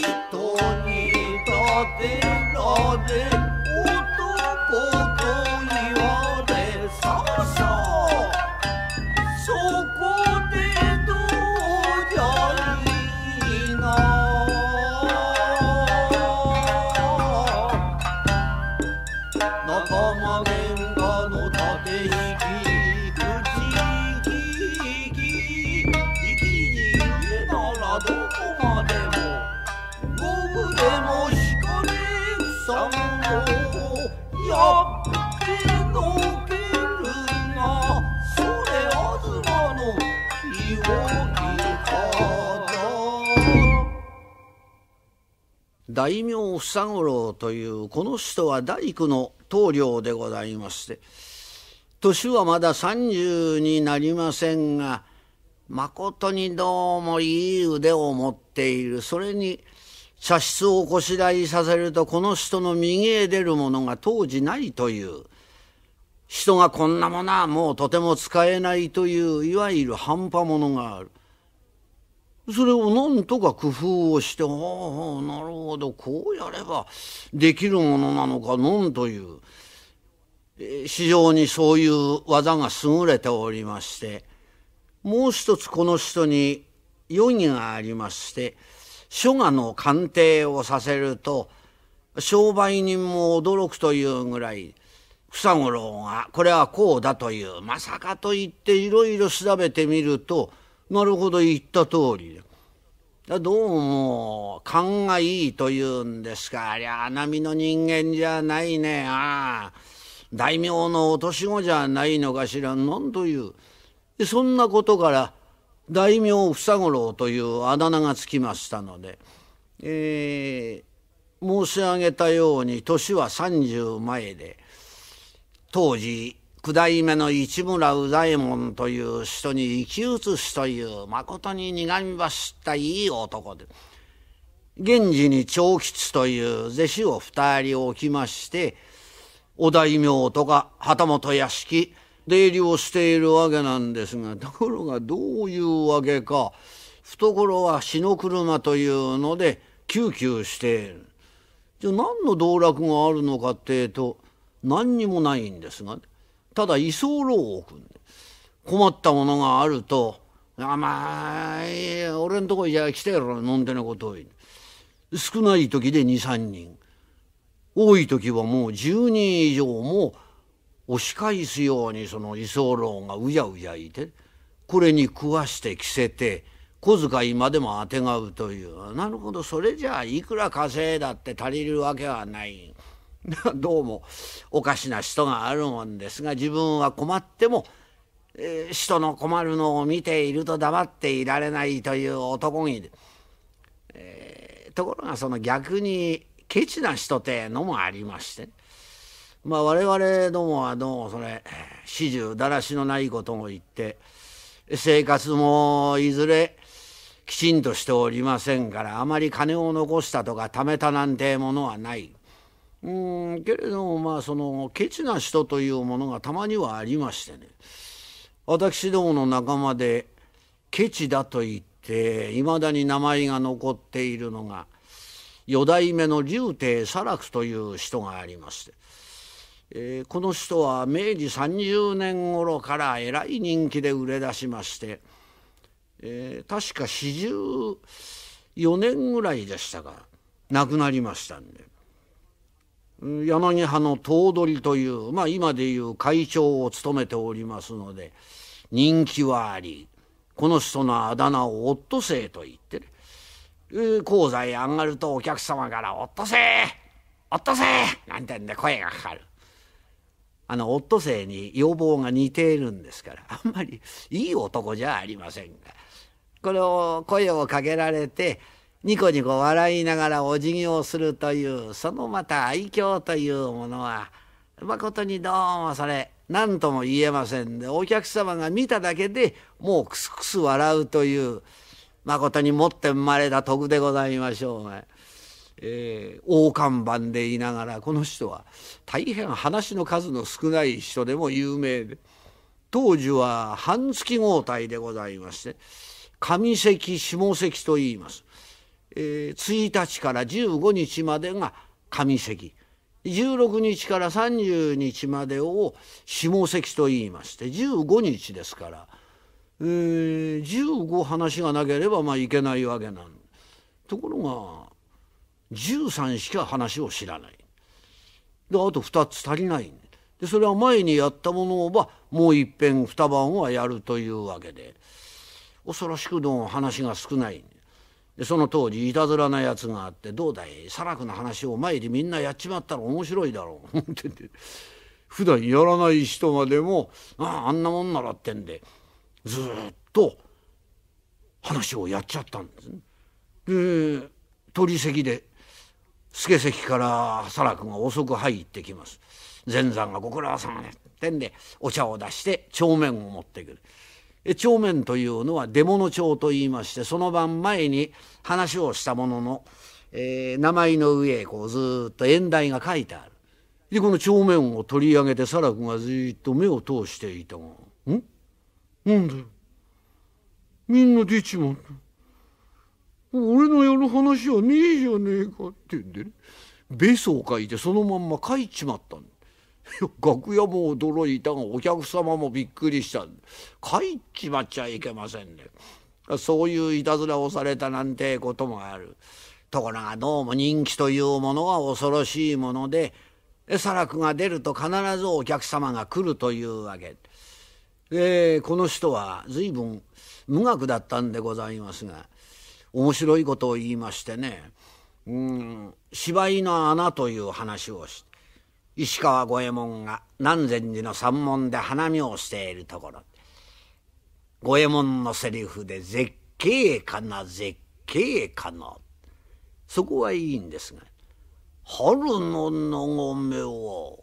人に立てられ男大名房五郎というこの人は大工の棟梁でございまして年はまだ30になりませんがまことにどうもいい腕を持っているそれに茶室をこしらえさせるとこの人の右へ出るものが当時ないという人がこんなものはもうとても使えないといういわゆる半端ものがある。それをなんとか工夫をして、ああ、なるほど、こうやればできるものなのか、のんという、非常にそういう技が優れておりまして、もう一つこの人に余儀がありまして、書画の鑑定をさせると、商売人も驚くというぐらい、草五郎が、これはこうだという、まさかと言っていろいろ調べてみると、なるほど言った通りでどうも勘がいいというんですかありゃ見の人間じゃないねああ大名のお年子じゃないのかしらなんというそんなことから大名房五郎というあだ名がつきましたので、えー、申し上げたように年は30前で当時九代目の市村右左衛門という人に生き写しというまことに苦み走ったいい男で源氏に長吉という弟子を二人置きましてお大名とか旗本屋敷出入りをしているわけなんですがところがどういうわけか懐は死の車というので救急してじゃあ何の道楽があるのかってえと何にもないんですが、ね、ただ居候を置くんで困ったものがあると「あまあ俺んとこじゃ来てやろ飲んでなことを言う」少ない時で23人多い時はもう10人以上も押し返すようにその居候がうやうやいてこれに食わして着せて小遣いまでもあてがうというなるほどそれじゃあいくら稼いだって足りるわけはない。どうもおかしな人があるもんですが自分は困っても、えー、人の困るのを見ていると黙っていられないという男に、えー、ところがその逆にケチな人ってのもありまして、まあ我々どもはどうもそれ始終だらしのないことも言って生活もいずれきちんとしておりませんからあまり金を残したとか貯めたなんてものはない。うんけれどもまあそのケチな人というものがたまにはありましてね私どもの仲間でケチだと言っていまだに名前が残っているのが四代目の竜亭沙楽という人がありまして、えー、この人は明治30年頃からえらい人気で売れ出しまして、えー、確か44年ぐらいでしたが亡くなりましたんで。柳派の頭取という、まあ、今でいう会長を務めておりますので人気はありこの人のあだ名を「オットセイ」と言ってね、えー、講座へ上がるとお客様から「オットセイオットセイ!」なんてんで声がかかる。あのオットセイに要望が似ているんですからあんまりいい男じゃありませんがこれを声をかけられてニコニコ笑いながらお辞儀をするというそのまた愛嬌というものはまことにどうもそれ何とも言えませんでお客様が見ただけでもうクスクス笑うというまことに持って生まれた徳でございましょうが、えー、大看板でいながらこの人は大変話の数の少ない人でも有名で当時は半月合体でございまして上関下関といいます。えー、1日から15日までが上関16日から30日までを下関といいまして15日ですから、えー、15話がなければまあいけないわけなんところが13しか話を知らないであと2つ足りないでそれは前にやったものばもういっぺん2晩はやるというわけで恐ろしくの話が少ない。でその当時いたずらなやつがあって「どうだい佐楽の話を前でみんなやっちまったら面白いだろう」ってて普段やらない人までも「あああんなもんなら」ってんでずっと話をやっちゃったんですね。で取り席で助席から佐楽が遅く入ってきます。前山が「ご苦労様ね」ってんでお茶を出して帳面を持ってくる。帳面というのは出物帳といいましてその晩前に話をしたものの、えー、名前の上へこうずっと演題が書いてある。でこの帳面を取り上げて沙羅がずっと目を通していたが「んなんだよみんな出ちまった俺のやる話はねえじゃねえか」って言うんでねべそ」を書いてそのまんま書いちまったんだ。楽屋も驚いたがお客様もびっくりした帰っちまっちゃいけませんねそういういたずらをされたなんてこともあるところがどうも人気というものは恐ろしいものでらくが出ると必ずお客様が来るというわけでこの人は随分無学だったんでございますが面白いことを言いましてねうん芝居の穴という話をして石川五右衛門が南禅寺の山門で花見をしているところ五右衛門のセリフで「絶景かな絶景かな」そこはいいんですが「春の眺めは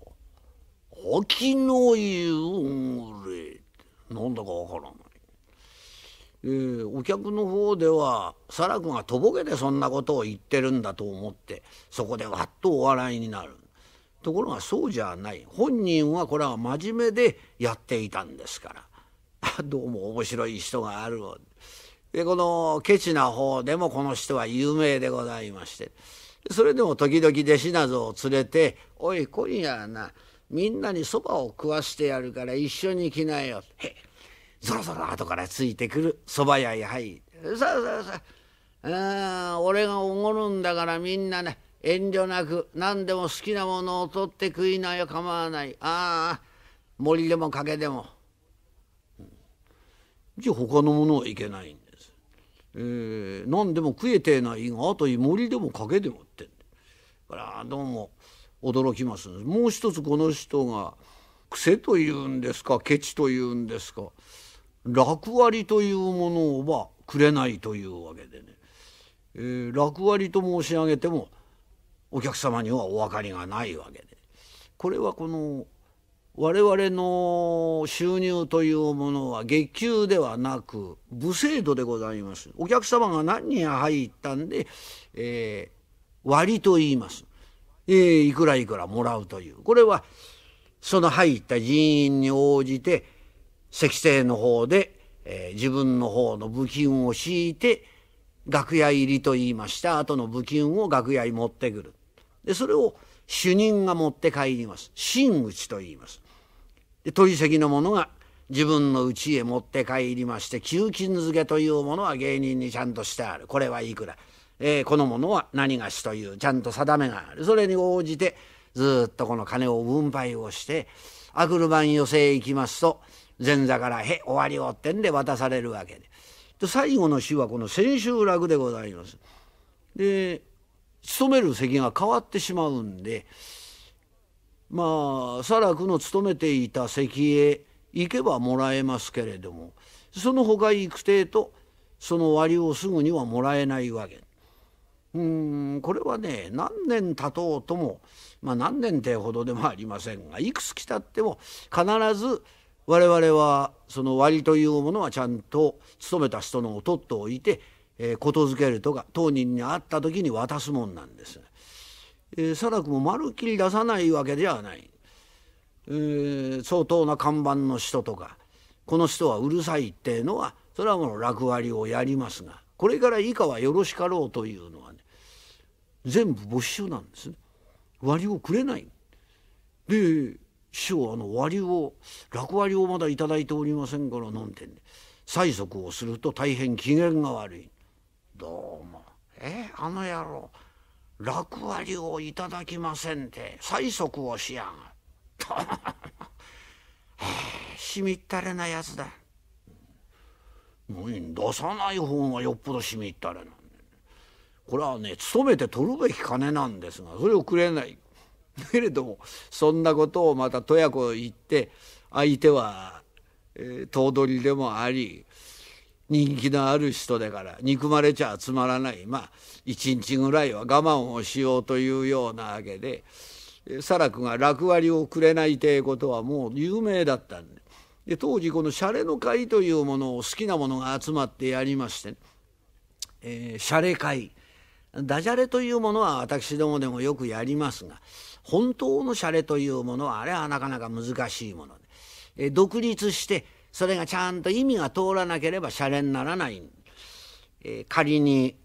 秋の夕暮れ」なんだかわからない。えー、お客の方では沙羅君がとぼけてそんなことを言ってるんだと思ってそこでわっとお笑いになる。ところがそうじゃない本人はこれは真面目でやっていたんですから どうも面白い人があるでこのケチな方でもこの人は有名でございましてそれでも時々弟子などを連れて「おい今夜なみんなにそばを食わしてやるから一緒に来なよ」へぞろぞろ後からついてくるそば屋へ入って「さあさあさああ俺がおごるんだからみんなね遠慮なく何でも好きなものを取って食いなよ構わないああ森でも賭けでも、うん、じゃあ他のものはいけないんです、えー、何でも食えてえないがあと森でも賭けでもってこれはどうも驚きますもう一つこの人が癖というんですかケチというんですか楽割というものをばくれないというわけでね、えー、楽割と申し上げてもお客様にはお分かりがないわけでこれはこの我々の収入というものは月給ではなく無制度でございますお客様が何人入ったんで、えー、割と言います、えー、いくらいくらもらうというこれはその入った人員に応じて積成の方で、えー、自分の方の部金を敷いて楽屋入りと言いました後の部金を楽屋に持ってくるでそれを主人が持って帰ります真打ちと言いますで取り席の者が自分の家へ持って帰りまして給金漬けというものは芸人にちゃんとしてあるこれはいくら、えー、このものは何がしというちゃんと定めがあるそれに応じてずっとこの金を分配をして明くる晩寄席へ行きますと前座から「へ終わりを」ってんで渡されるわけでで最後の詩はこの千秋楽でございます。で勤める席が変わってしまうんでまあ沙楽の勤めていた席へ行けばもらえますけれどもその他行く程とその割をすぐにはもらえないわけ。うんこれはね何年経とうとも、まあ、何年ってほどでもありませんがいくつ来たっても必ず我々はその割というものはちゃんと勤めた人のを取っておいてえー、ことづけるとか当人に会った時に渡すもんなんです。えー、貞子もまるっきり出さないわけではない、えー、相当な看板の人とかこの人はうるさいっていうのはそれはもう楽割をやりますがこれから以下はよろしかろうというのはね全部没収なんですね割をくれない。で師匠あの割を楽割をまだ頂いておりませんからなんで催促をすると大変機嫌が悪い。どうもえあの野郎楽割をいただきませんて催促をしやがる しみったれなやつだ出さない方がよっぽどしみったれなんで、これはね勤めて取るべき金なんですがそれをくれないけれどもそんなことをまた親子言って相手は、えー、頭取でもあり人気のある人だから憎まれちゃつまらないまあ一日ぐらいは我慢をしようというようなわけで写楽が楽割をくれないということはもう有名だったんでで当時このシャレの会というものを好きなものが集まってやりまして、ね、えー、シャレ会ダジャレというものは私どもでもよくやりますが本当のシャレというものはあれはなかなか難しいもので、えー、独立してそれがちゃんと意味が通らなければシャレにならない、えー、仮に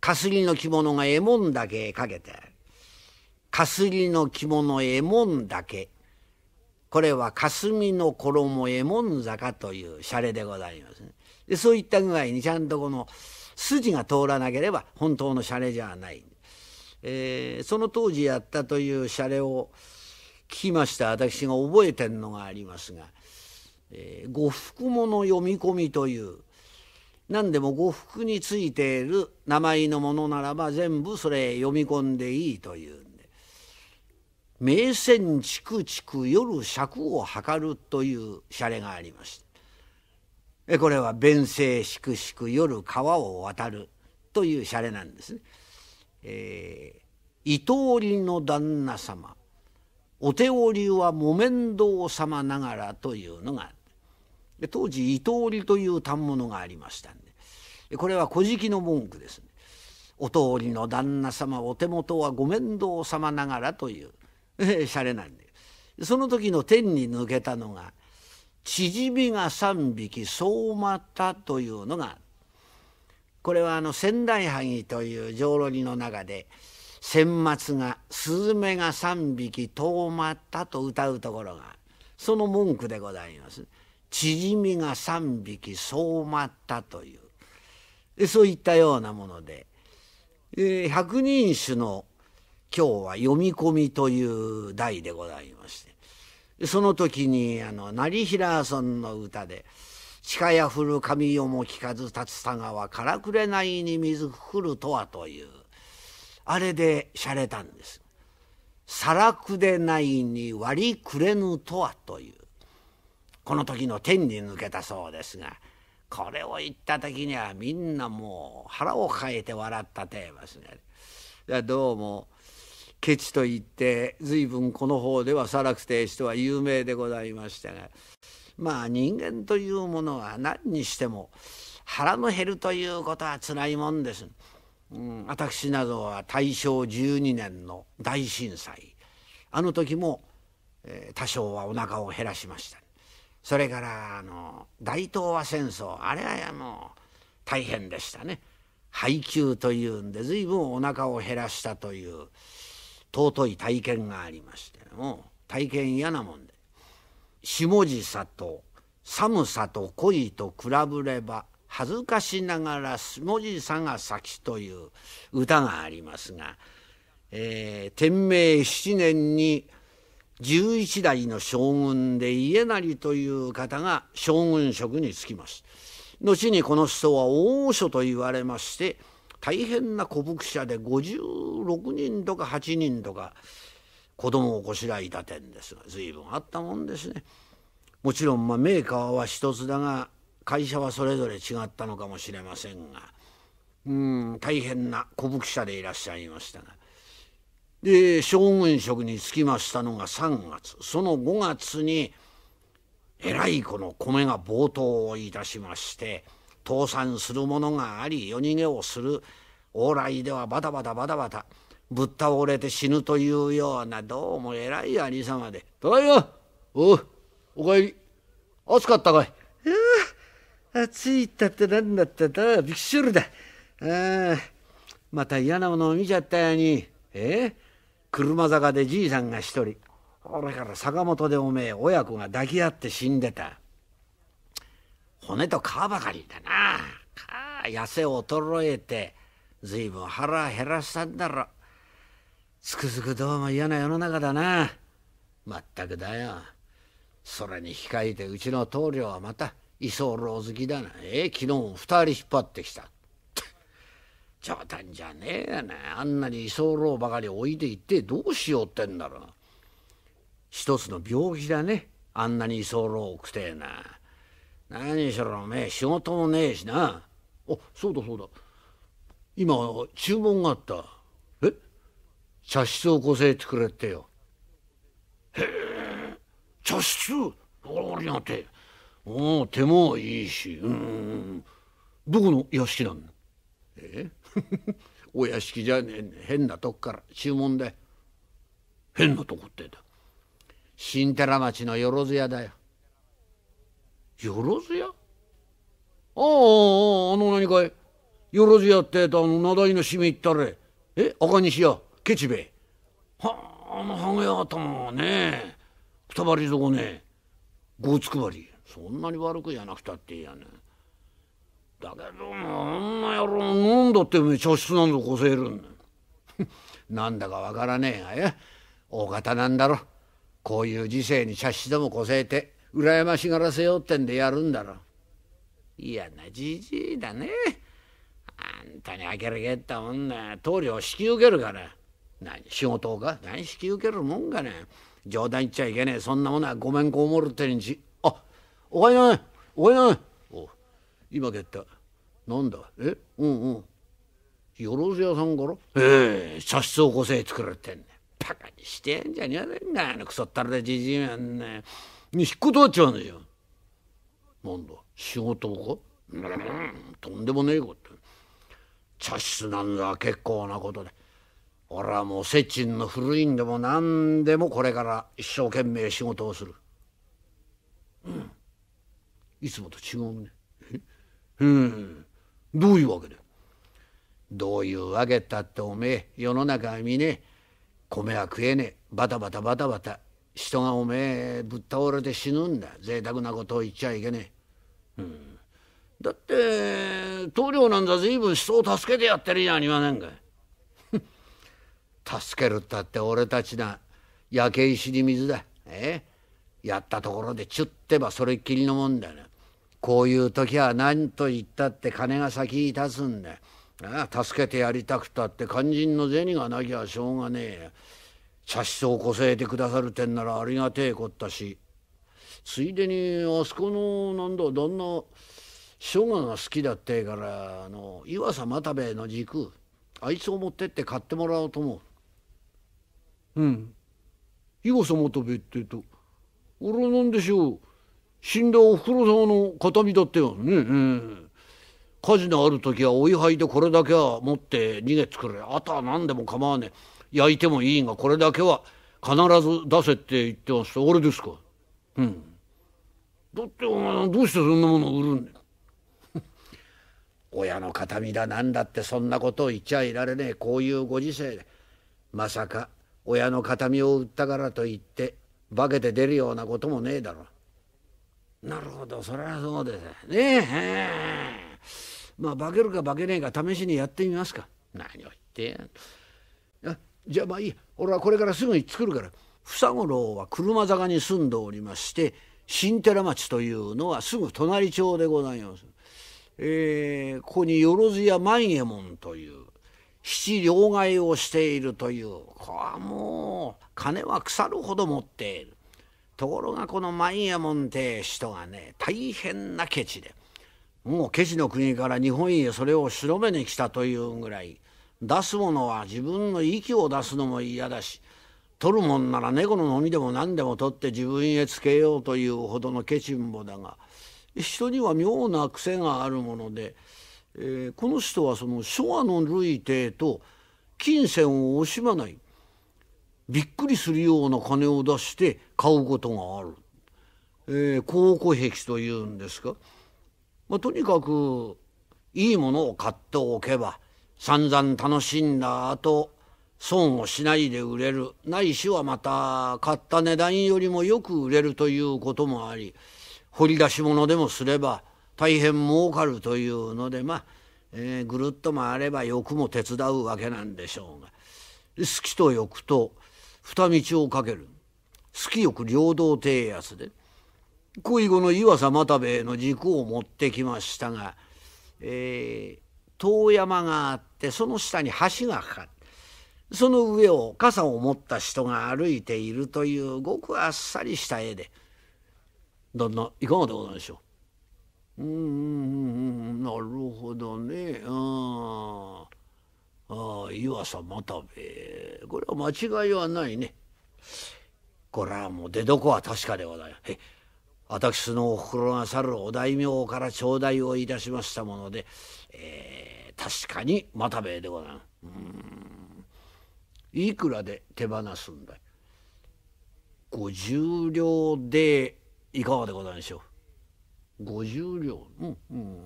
かすりの着物がえもんだけかけてかすりの着物えもんだけこれは霞の衣えもん坂というシャレでございます、ね、でそういった具合にちゃんとこの筋が通らなければ本当のシャレじゃない、えー、その当時やったというシャレを聞きました私が覚えてるのがありますが。え呉服物読み込みという何でも呉服についている名前のものならば全部それ読み込んでいいというんで「名船チク夜尺を測る」というシャレがありましてこれは「弁声しくしく夜川を渡る」というシャレなんですね。えー、伊藤りの旦那様お手織は木綿堂様ながらというのがで当時伊藤織という反物がありましたんでこれは「古事記」の文句です、ね、お通りの旦那様お手元はご面倒様ながら」という、洒落なんでその時の天に抜けたのが「縮みが3匹相馬た」というのがこれはあの仙台萩という浄瑠璃の中で千松が「雀が3匹遠まった」と歌うところがその文句でございます。縮みが3匹そうまったというそういったようなもので、百人種の今日は読み込みという題でございましてその時にあの成平村の歌で「近や降る神よも聞かず竜田川からくれないに水くくるとは」というあれで洒落たんです。さらくでないに割りくれぬとはというこの時の天に抜けたそうですがこれを言った時にはみんなもう腹を抱えて笑ったーマますが、ね、どうもケチと言って随分この方ではさらくてとは有名でございましたがまあ人間というものは何にしても腹の減るということはつらいもんです。うん、私などは大正12年の大震災あの時も、えー、多少はお腹を減らしました、ね、それからあの大東亜戦争あれはもう大変でしたね配給というんで随分お腹を減らしたという尊い体験がありましてもう体験嫌なもんで下地里と寒さと恋と比べれば恥ずかしながら下地さが先という歌がありますが、えー、天明7年に11代の将軍で家成という方が将軍職に就きます後にこの人は大所と言われまして大変な古伏者で56人とか8人とか子供をこしらえた点ですが随分あったもんですねもちろんまメーカーは一つだが会社はそれぞれ違ったのかもしれませんがうん大変な古伏者でいらっしゃいましたが。で将軍職に就きましたのが3月その5月にえらいこの米が暴騰をいたしまして倒産するものがあり夜逃げをする往来ではバタバタバタバタぶっ倒れて死ぬというようなどうもえらい兄様で「ただいまおおかえり暑かったかい」。暑いったって何だったんだびっしょるだああまた嫌なものを見ちゃったやにええ車坂でじいさんが一人俺から坂本でおめえ親子が抱き合って死んでた骨と皮ばかりだなか痩せ衰えて随分腹減らしたんだろつくづくどうも嫌な世の中だなまったくだよそれに控えてうちの棟梁はまた居候好きだなええ昨日も2人引っ張ってきた冗談じゃねえねあんなに居候ばかり置いていってどうしようってんだろ一つの病気だねあんなに居候くてえな何しろね仕事もねえしなあそうだそうだ今注文があったえ茶室をこせえてくれってよへえ茶室ありがてえおお手もいいしうんどこの屋敷なんえ お屋敷じゃねえ変なとこから注文で変なとこってだ新寺町のよろず屋だよよろず屋あああの何かいよろず屋ってあの名いの締め行ったれえ赤西屋ケチべはああのハゲ頭はねくたばり底ね五つくばりそんなに悪くじゃなくたっていいやねだけどもあんな野郎飲んだってめ茶室なんぞこせるんだ なんだかわからねえがや大方なんだろこういう時世に茶室でもこせえて羨ましがらせようってんでやるんだろ嫌なじじいだねあんたにあけるけった女棟梁を引き受けるから何仕事か何引き受けるもんかね冗談言っちゃいけねえそんなものはごめんこうもるってにちあおかえりなさいおかえりなさい今帰ったなんだえうんうんよろず屋さんからええ茶室をこせ作られてんねバカにしてんじゃねえんだよあのクソったれでじじいやんね引っこ断っちゃうんでしょなんだ仕事をかうんとんでもねえこと茶室なんざ結構なことで俺はもう世知の古いんでも何でもこれから一生懸命仕事をするうんいつもと違うねうん、どういうわけだどういうわけったっておめえ世の中はみね米は食えねえバタバタバタバタ人がおめえぶっ倒れて死ぬんだ贅沢なことを言っちゃいけねえ、うん、だって棟梁なんざ随分人を助けてやってるじゃありませんか 助けるったって俺たちだ焼け石に水だええやったところでちゅってばそれっきりのもんだなこういう時は何と言ったって金が先に立つんだ。ああ助けてやりたくたって肝心の銭がなきゃしょうがねえ。茶室をこせえてくださるてんならありがてえこったし。ついでにあそこのなんだ旦那生姜が好きだってえからあの岩佐又兵衛の軸あいつを持ってって買ってもらおうと思う。うん。岩佐又兵衛って言うと俺は何でしょう死んだおふくろ様の形見だったよね、うん、火事のある時はお位牌でこれだけは持って逃げてくれあとは何でも構わねえ焼いてもいいがこれだけは必ず出せって言ってました俺ですかうんだってお前どうしてそんなものを売るんだよ 親の形見だなんだってそんなことを言っちゃいられねえこういうご時世でまさか親の形見を売ったからといって化けて出るようなこともねえだろうなるほどそれはそうですねえまあ化けるか化けねえか試しにやってみますか何を言ってやあじゃあまあいい俺はこれからすぐに作るから房五郎は車坂に住んでおりまして新寺町というのはすぐ隣町でございます。えー、ここによろずや万右衛門という七両替をしているというこれはもう金は腐るほど持っているところがこの万右衛門って人がね大変なケチでもうケチの国から日本へそれを白目に来たというぐらい出すものは自分の息を出すのも嫌だし取るもんなら猫の飲みでも何でも取って自分へつけようというほどのケチンボだが人には妙な癖があるもので、えー、この人はその昭和の類帝と金銭を惜しまないびっくりするような金を出して買うことがある。えー、高古壁というんですか、まあ、とにかくいいものを買っておけば散々楽しんだ後損をしないで売れるないしはまた買った値段よりもよく売れるということもあり掘り出し物でもすれば大変儲かるというのでまあ、えー、ぐるっと回れば欲も手伝うわけなんでしょうが好きと欲と二道をかける隙よく領土提安で恋後の岩佐又兵衛の軸を持ってきましたが、えー、遠山があってその下に橋がかかってその上を傘を持った人が歩いているというごくあっさりした絵で「旦那いかがでございましょう?」うんなるほどねん。ああ湯浅又兵衛これは間違いはないね。これはもう出どこは確かでございます。私のおふくろが去るお大名から頂戴をいたしましたもので、えー、確かに又兵衛でございます。うんいくらで手放すんだい50両でいかがでございましょう50両うんうん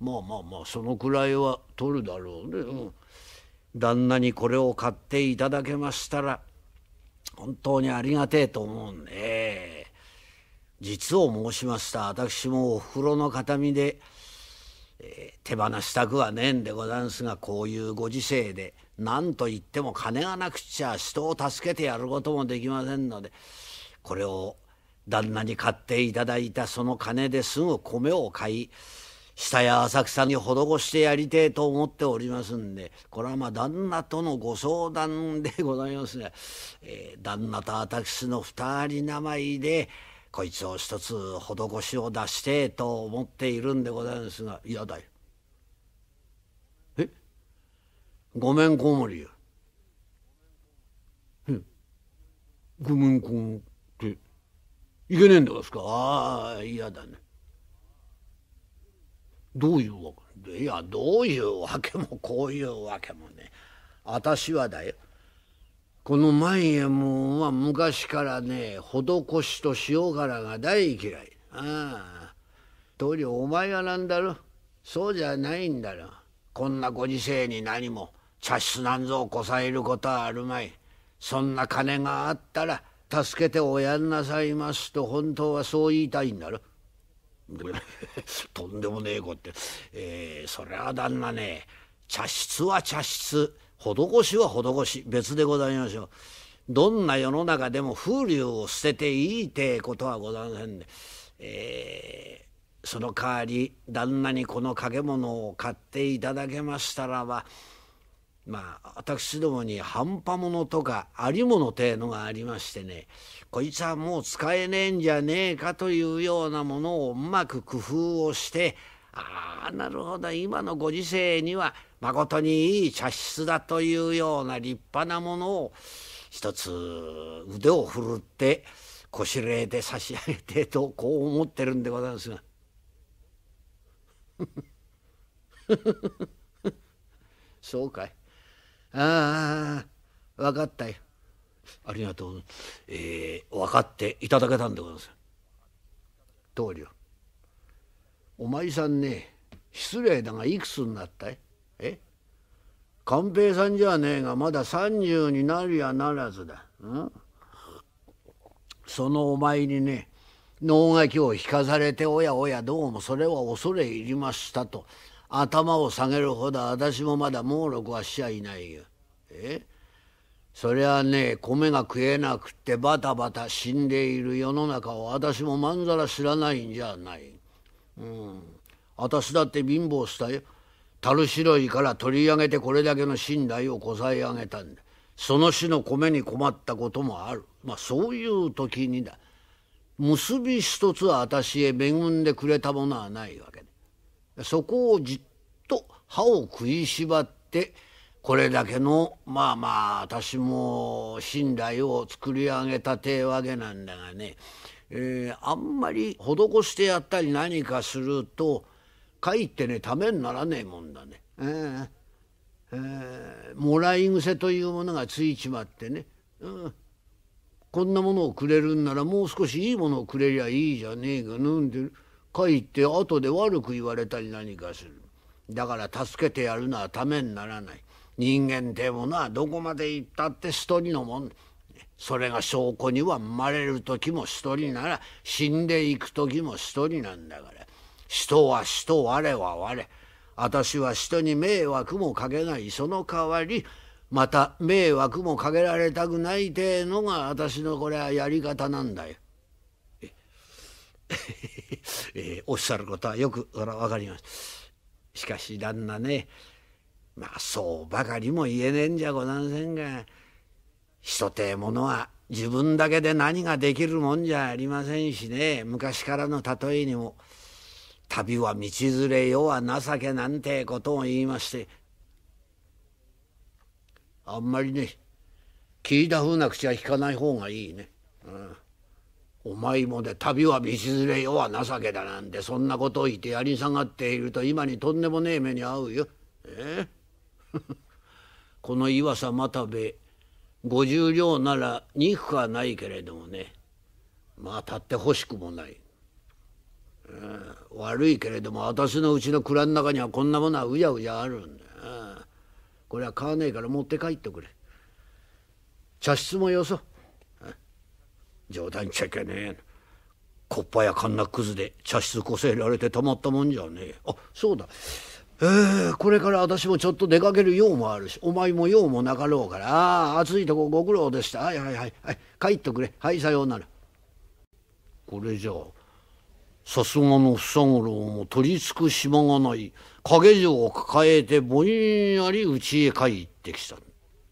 まあまあまあそのくらいは取るだろうね、うん、旦那にこれを買っていただけましたら本当にありがてえと思うんで実を申しました私もおふくろの形見で、えー、手放したくはねえんでござんすがこういうご時世で何と言っても金がなくちゃ人を助けてやることもできませんのでこれを旦那に買っていただいたその金ですぐ米を買い下や浅草に施してやりてえと思っておりますんでこれはまあ旦那とのご相談でございますが、えー、旦那と私の二人名前でこいつを一つ施しを出してと思っているんでございますがいやだよ。えごめんこ小森よ。ごめんこんっていけねえんですかああ嫌だね。どういうわけいやどういうわけもこういうわけもね私はだよこの万右衛門は昔からね施しと塩辛が大嫌いああ通りお前は何だろそうじゃないんだろこんなご時世に何も茶室なんぞをこさえることはあるまいそんな金があったら助けておやんなさいますと本当はそう言いたいんだろ とんでもねえ子って、えー、そりゃ旦那ね茶室は茶室施しは施し別でございましょう。どんな世の中でも風流を捨てていいってことはございませんで、ね、えー、その代わり旦那にこの掛物を買っていただけましたらば、まあ私どもに半端のとかありものてのがありましてねこいつはもう使えねえんじゃねえかというようなものをうまく工夫をしてああなるほど今のご時世にはまことにいい茶室だというような立派なものを一つ腕を振るってこしれで差し上げてとこう思ってるんでございますが。そうかい。ああ分かったよありがとう、えー、分かっていただけたんでございます棟梁お前さんね失礼だがいくつになったいえ寛平さんじゃねえがまだ30になりやならずだ、うん、そのお前にね能書きを引かされておやおやどうもそれは恐れ入りましたと頭を下げるほど私もまだ猛録はしちゃいないよ。えそりゃね米が食えなくってバタバタ死んでいる世の中を私もまんざら知らないんじゃない。うん。私だって貧乏したよ。樽白いから取り上げてこれだけの信頼をこさえ上げたんだ。その種の米に困ったこともある。まあそういう時にだ。結び一つ私へ恵んでくれたものはないわ。そこをじっと歯を食いしばってこれだけのまあまあ私も信頼を作り上げたてわけなんだがね、えー、あんまり施してやったり何かするとかえってねためにならねえもんだね。えーえー、もらい癖というものがついちまってね、うん、こんなものをくれるんならもう少しいいものをくれりゃいいじゃねえかなんてかえって後で悪く言われたり何かするだから助けてやるのはためにならない人間ってものはどこまで行ったって一人のもんそれが証拠には生まれる時も一人なら死んでいく時も一人なんだから人は人我は我私は人に迷惑もかけないその代わりまた迷惑もかけられたくないてえのが私のこれはやり方なんだよ。えー、おっしゃることはよく分かります。しかし旦那ねまあそうばかりも言えねえんじゃござんせんが人てえものは自分だけで何ができるもんじゃありませんしね昔からの例えにも「旅は道連れ世は情け」なんてことを言いましてあんまりね聞いたふうな口は引かない方がいいね。うんお前もで旅は道連れ世は情けだなんてそんなことを言ってやり下がっていると今にとんでもねえ目に遭うよ。ええ、この岩佐又兵衛十両なら憎くはないけれどもねまあたってほしくもない、悪いけれども私のうちの蔵の中にはこんなものはうやうやあるんだ、えこれは買わねえから持って帰ってくれ茶室もよそ冗談っちゃいけねえこっぱやかんなクズで茶室こせられてたまったもんじゃねえあそうだえー、これから私もちょっと出かける用もあるしお前も用もなかろうからああ暑いとこご苦労でしたはいはいはい、はい、帰っとくれはいさようならこれじゃあさすがの房五郎も取りつく島がない影城を抱えてぼんやり家へ帰ってきた。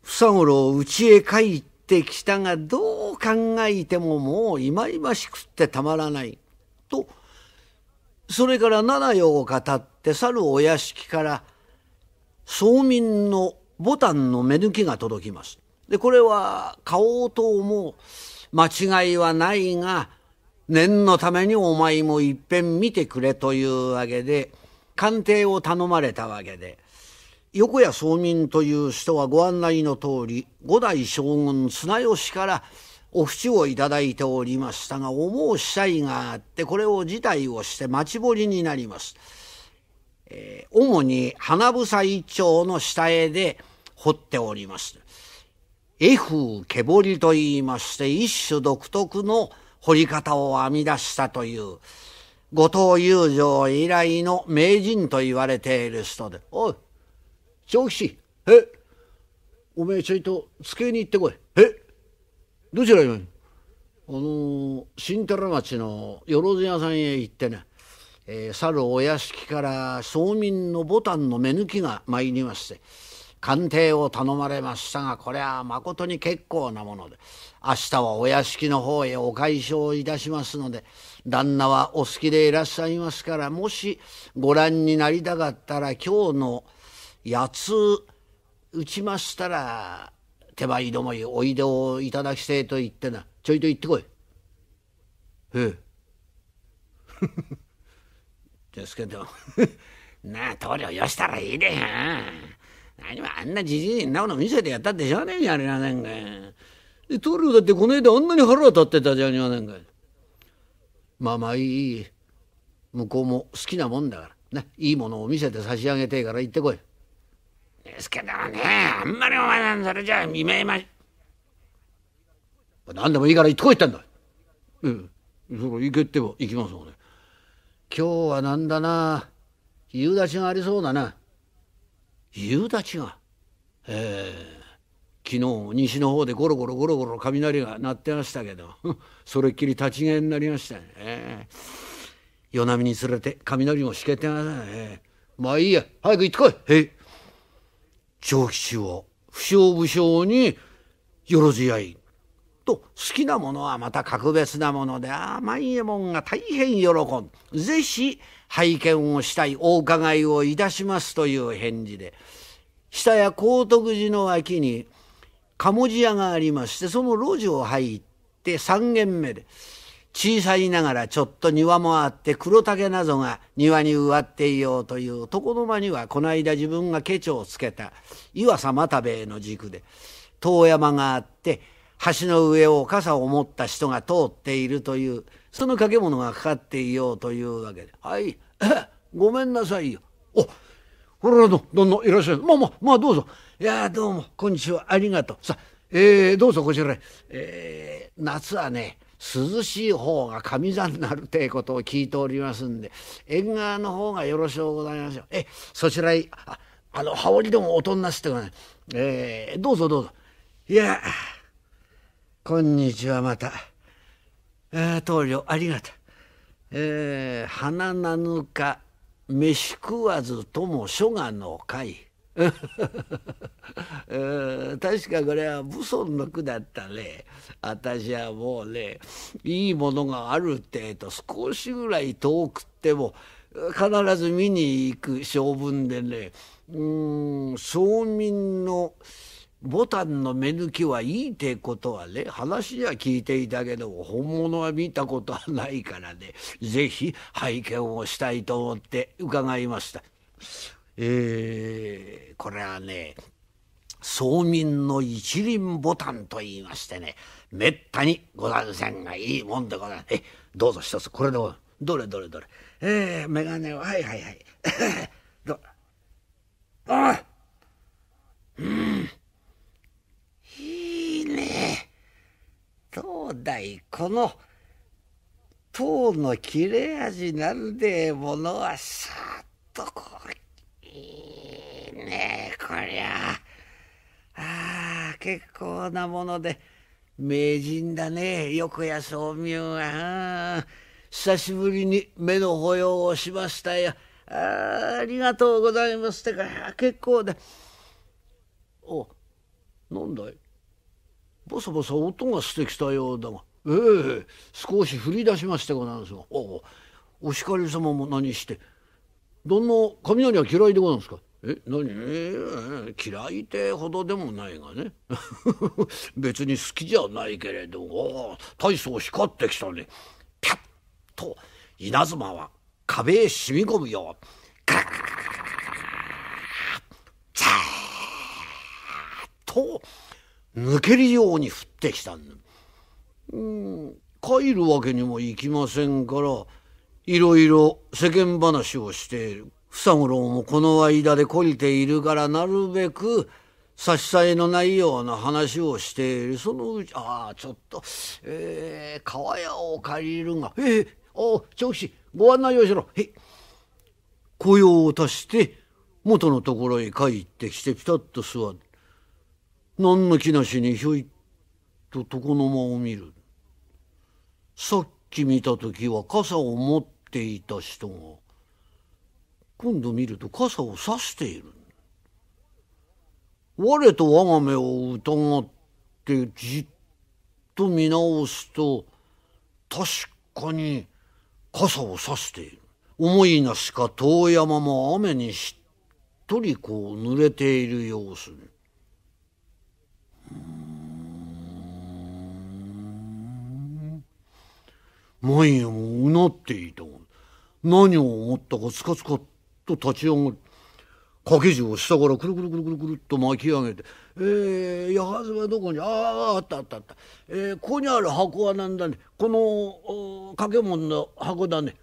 房五郎家へ帰っしてきたがどう考えてももう忌々しくってたまらない」とそれから七夜を語って去るお屋敷から村民のボタンの目抜きが届きます。でこれは買おうと思う間違いはないが念のためにお前もいっぺん見てくれというわけで鑑定を頼まれたわけで横谷宗民という人はご案内の通り五代将軍綱吉からお淵を頂いておりましたが思う死体があってこれを辞退をして町堀になります。えー、主に花房一丁の下絵で彫っております。絵風毛彫りといいまして一種独特の彫り方を編み出したという後藤雄城以来の名人と言われている人で「おい長吉えおめえちょいと机に行ってこいえどちらへあの新寺町のよろず屋さんへ行ってね、えー、猿お屋敷から村民の牡丹の目抜きが参りまして鑑定を頼まれましたがこれはまことに結構なもので明日はお屋敷の方へお解消いたしますので旦那はお好きでいらっしゃいますからもしご覧になりたかったら今日の「八つ打ちましたら手前どもにおいでをいただきせえと言ってなちょいと行ってこい。へえ。ですけど なあ棟梁よしたらいいでや何もあんなじじいになもの見せてやったってしょうねえじゃねえなんか。棟梁だってこの間あんなに腹立ってたじゃねえなんか。まあまあいい。向こうも好きなもんだから。ないいものを見せて差し上げてえから行ってこい。ですけどね、あんまりお前なんそれじゃあ見舞いまし。何でもいいから行ってこいってんだ。うん。それ行けっても行きますもんね。今日はなんだな。夕立がありそうだな。夕立が。ええ昨日西の方でゴロゴロゴロゴロ雷が鳴ってましたけど、それっきり立ち消えになりましたね。え夜波に連れて雷もしけてませんまあいいや、早く行ってこい。えい。長吉を不詳不詳によろずやい。と好きなものはまた格別なものであ万右衛門が大変喜んぜひ拝見をしたいお伺いをいたしますという返事で下や高徳寺の脇に鴨寺屋がありましてその路地を入って3軒目で。小さいながらちょっと庭もあって黒竹などが庭に植わっていようという床の間にはこの間自分がケチをつけた岩佐又兵衛の軸で遠山があって橋の上を傘を持った人が通っているというその掛け物がかかっていようというわけで「はい ごめんなさいよ」おこほらどどんどんいらっしゃいまあまあまあどうぞいやどうもこんにちはありがとうさあえー、どうぞこちらへ、えー、夏はね涼しい方が上座になるいうことを聞いておりますんで縁側の方がよろしゅうございますよ。えそちらへああの羽織でもおとんなすってくださえー、どうぞどうぞ。いやこんにちはまた。えー、棟梁ありがとう。えー、花なぬか飯食わずとも書画の会。確かこれは武尊の句だったね私はもうねいいものがあるってえと少しぐらい遠くっても必ず見に行く性分でねうん庶民のボタンの目抜きはいいってことはね話は聞いていたけど本物は見たことはないからね是非拝見をしたいと思って伺いました。えー、これはね村民の一輪ボタンと言いましてねめったにござんせんがいいもんでござんえどうぞ一つこれでごどれどれどれえー、眼鏡はいはいはい どあうんいいね当代この塔の切れ味なんでものはさっとこういいねこりゃあ結構なもので名人だね横谷宗明は久しぶりに目の保養をしましたよあありがとうございますってか結構だおなんだいボサボサ音がしてきたようだがええ少し振り出しましてございますがおおお叱り様も何してどんな雷は嫌いでございますかえ何嫌いってほどでもないがね 別に好きじゃないけれども大層光ってきたねピャッと稲妻は壁へ染み込むよガラガッと抜けるように降ってきたんうん帰るわけにもいきませんからいろいろ世間話をしている房五郎もこの間で懲りているからなるべく差し支えのないような話をしているそのうちああちょっとえー、川屋を借りるがええー、お長吉ご案内をしろへ雇用を足して元のところへ帰ってきてピタッと座る何の気なしにひょいっと床の間を見るさっき見た時は傘を持っていた人が今度見ると傘を差している。我と我が目を疑ってじっと見直すと確かに傘を差している。思いなしか遠山も雨にしっとりこう濡れている様子。に。前へもうなっていた何を思ったかスかスかと立ち上がる掛けを下からくるくるくるくるくるっと巻き上げて「えー、矢ずはどこにあああったあったあった、えー、ここにある箱は何だねこの掛け物の箱だね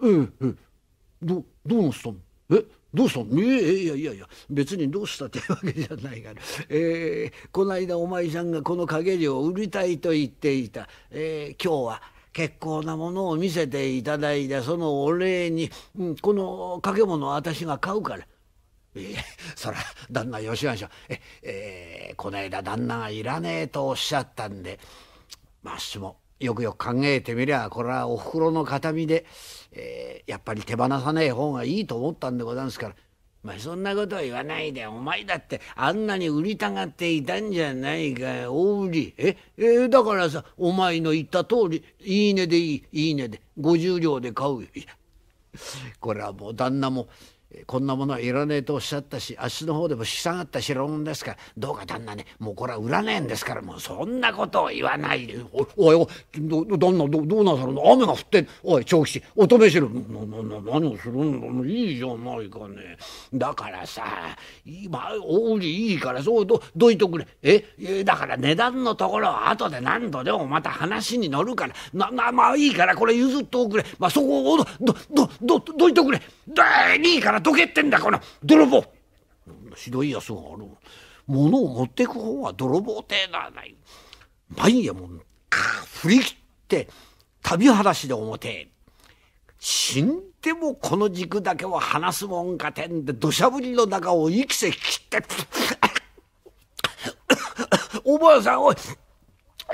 うんうんどどうなすったのえどうしたの、いやいやいや別にどうしたってわけじゃないから、えー、この間お前さんがこの陰りを売りたいと言っていた、えー、今日は結構なものを見せていただいてそのお礼に、うん、この掛物を私が買うから。えー、そら旦那吉しょええー、この間旦那がいらねえとおっしゃったんでまっしもよくよく考えてみりゃこれはおふくろの形見で、えー、やっぱり手放さねえ方がいいと思ったんでござんすから。まあ、そんなことは言わないでお前だってあんなに売りたがっていたんじゃないか大売りええだからさお前の言った通りいいねでいいいいねで50両で買うよ。これはもう旦那もこんなものはいらねえとおっしゃったしあっしの方でも下がった白物ですからどうか旦那ねもうこれは売らねえんですからもうそんなことを言わないでおおいおいど旦那どどうなさるの雨が降っておい長吉お止めしろ何をするんだいいじゃないかねだからさ今うじいいからそうどどいとくれえだから値段のところは後で何度でもまた話に乗るからななまあいいからこれ譲っておくれまあそこをどどどどどいとくれでいいからどけってんだこの泥棒ひどいやつがある物を持ってく方は泥棒ってならない毎夜もう振り切って旅話で表死んでもこの軸だけは離すもんかてんで土砂降りの中を息せ切っておばあさんおい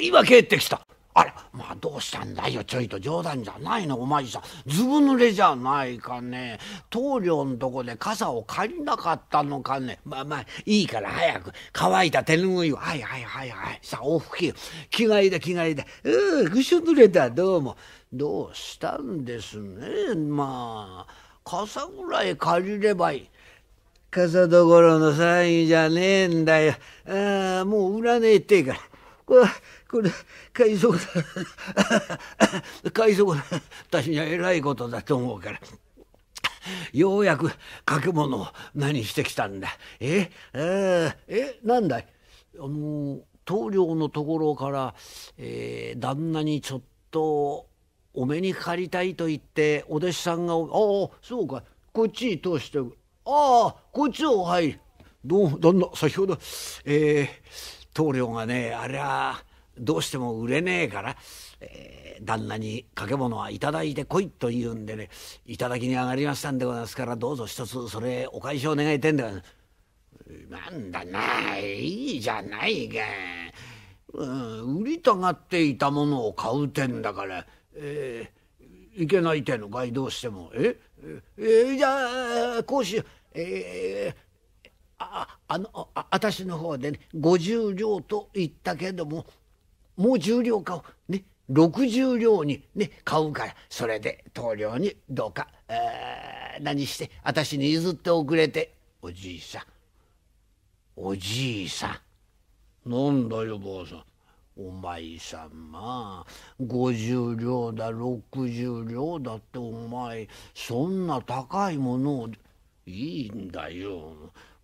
今帰ってきたあらまあどうしたんだよちょいと冗談じゃないのお前さんずぶ濡れじゃないかね棟梁のとこで傘を借りなかったのかねまあまあいいから早く乾いた手拭いをはいはいはいはいさあお拭き着替えだ着替えだうぐしょ濡れだどうもどうしたんですねまあ傘ぐらい借りればいい。傘どころの騒ぎじゃねえんだよ。ああ、もう売らねえってえから。これこれ海賊だ海賊だ私にはえらいことだと思うから。ようやく掛け物を何してきたんだ。えええなんだいあの棟梁のところから、えー、旦那にちょっとお目にかかりたいと言ってお弟子さんが「ああそうかこっちに通してああこっちをはいどう旦那先ほどえー、棟梁がねあれはどうしても売れねえから、えー、旦那に掛物は頂いてこいと言うんでね頂きに上がりましたんでございますからどうぞ一つそれお返しを願いてんでございます。なんだないいじゃないか、うん、売りたがっていたものを買うてんだから、えー、いけないてのかいどうしてもええじゃあこうしようえー、ああのあ私の方でね50両と言ったけどももう10両買おう。ね。60両にね、買うから、それで棟梁にどうか、えー、何して、私に譲っておくれて。おじいさん。おじいさん。なんだよ、坊さん。お前さんまあ50両だ60両だってお前そんな高いものをいいんだよ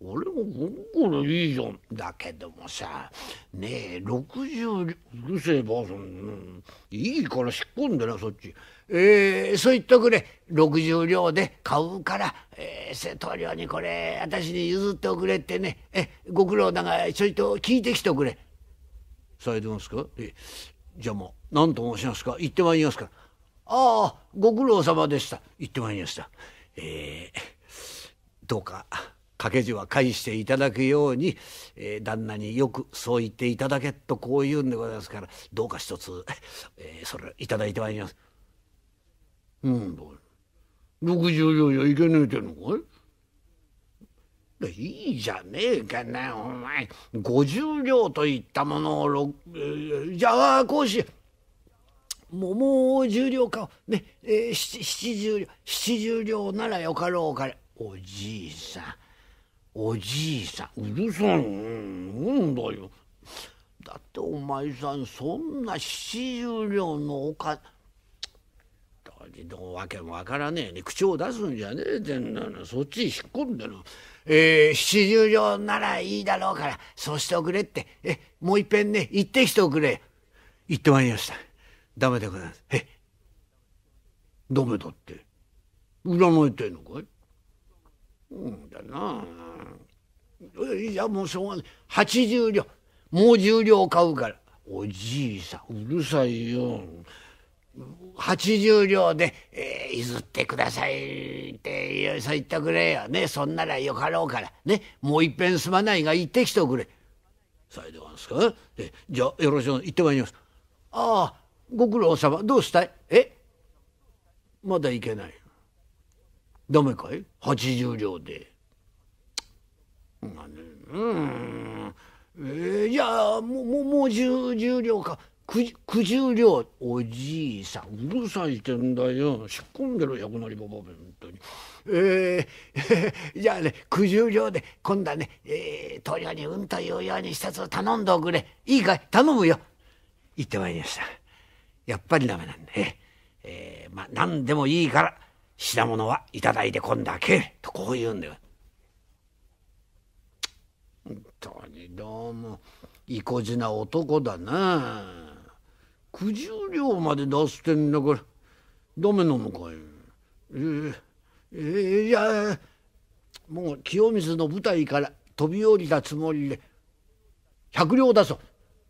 俺も僕いいじゃん。だけどもさ、ねえ、60、うるせえばあさん、うん、いいから引っ込んでな、そっち。えー、そう言っとくれ。60両で買うから、えー、瀬戸領にこれ、私に譲っておくれってね。え、ご苦労だが、ちょいと聞いてきておくれ。さえてますかえじゃあもう、何と申しますか行ってまいりますから。ああ、ご苦労様でした。行ってまいりました。えー、どうか。掛け字は返していただくように、えー、旦那によくそう言っていただけとこう言うんでございますからどうか一つ、えー、それいただいてまいります。うんだ60両じゃいけねえってのかいいいじゃねえかなお前50両といったものを、えー、じゃあこうしよう。もう10両かねえー、70両70両ならよかろうかおじいさんおじいさんうるさいなんだよだってお前さんそんな七十両のおかどわけもわからねえに口を出すんじゃねえってんだなそっち引っ込んでる、えー、七十両ならいいだろうからそうしておくれってえもういっぺんね行ってきておくれ行ってまいりましたダメでございますえダメだって占いてんのかいうんだなじゃもうしょうがない80両もう10両買うからおじいさんうるさいよ80両で、えー、譲ってくださいってそう言ってくれよねそんならよかろうからねもういっぺんすまないが行ってきておくれ」。さようでござますかでじゃあよろしく行ってまいります。ああご苦労様どうしたいえまだ行けない。ダメかい八十両で。うんえー、じゃあもうもう十十両か九十両おじいさんうるさいってんだよ仕込んでる役なりばば本当にえー、え じゃあね九十両で今度はねえー、棟梁にうんというように一つ頼んでおくれいいかい頼むよ行ってまいりましたやっぱりダメなんで、えー、まあ何でもいいから品物はいただいてこんだけ」とこう言うんだよ。本当にどうもいこじな男だな九十両まで出してんだからダメなのかいえー、えー、いやもう清水の舞台から飛び降りたつもりで百両出そ